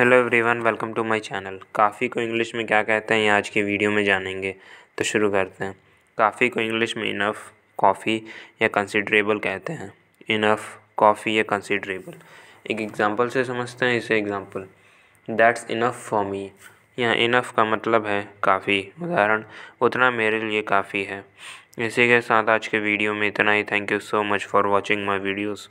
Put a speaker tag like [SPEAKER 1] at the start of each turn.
[SPEAKER 1] hello everyone welcome to my channel काफ़ी को English में क्या कहते हैं ये आज की वीडियो में जानेंगे तो शुरू करते हैं काफ़ी को इंग्लिश में इनफ़ कॉफ़ी या कंसिडरेबल कहते हैं इनफ़ कॉफ़ी या कंसिडरेबल एक एग्ज़ाम्पल से समझते हैं इसे example that's enough for me यहाँ इनफ़ का मतलब है काफ़ी उदाहरण उतना मेरे लिए काफ़ी है इसी के साथ आज के वीडियो में इतना ही thank you so much
[SPEAKER 2] for watching my videos